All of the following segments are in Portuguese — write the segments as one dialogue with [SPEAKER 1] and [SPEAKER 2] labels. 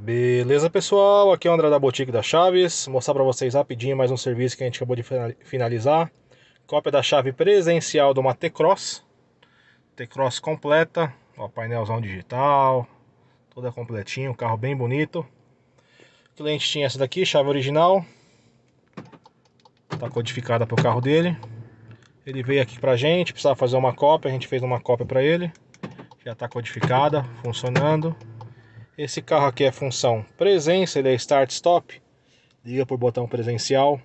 [SPEAKER 1] Beleza, pessoal? Aqui é o André da Boutique da Chaves. Vou mostrar para vocês rapidinho mais um serviço que a gente acabou de finalizar. Cópia da chave presencial de uma T-Cross. T-Cross completa. Ó, painelzão digital. Toda é completinho. Carro bem bonito. O cliente tinha essa daqui, chave original. Tá codificada pro carro dele. Ele veio aqui pra gente, precisava fazer uma cópia. A gente fez uma cópia para ele. Já tá codificada, funcionando. Esse carro aqui é função presença, ele é start-stop. Liga por botão presencial.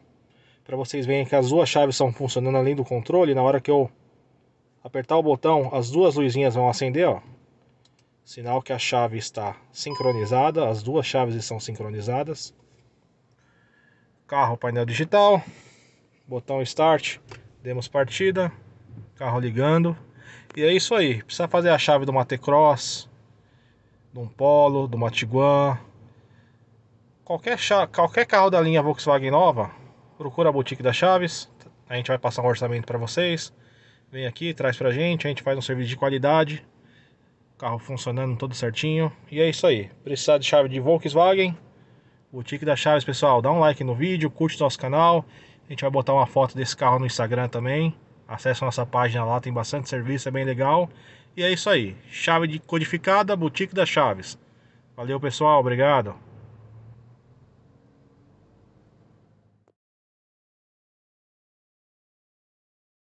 [SPEAKER 1] Para vocês verem que as duas chaves estão funcionando além do controle. Na hora que eu apertar o botão, as duas luzinhas vão acender, ó. Sinal que a chave está sincronizada, as duas chaves estão sincronizadas. Carro painel digital, botão start, demos partida, carro ligando. E é isso aí, precisa fazer a chave do Mate Cross, de um Polo, do uma Tiguan. Qualquer, qualquer carro da linha Volkswagen nova, procura a boutique da Chaves. A gente vai passar um orçamento para vocês. Vem aqui, traz pra gente, a gente faz um serviço de qualidade. Carro funcionando todo certinho. E é isso aí. Precisar de chave de Volkswagen? Boutique da Chaves, pessoal. Dá um like no vídeo, curte nosso canal. A gente vai botar uma foto desse carro no Instagram também. Acesse nossa página lá, tem bastante serviço, é bem legal. E é isso aí. Chave de codificada, boutique das chaves. Valeu, pessoal. Obrigado.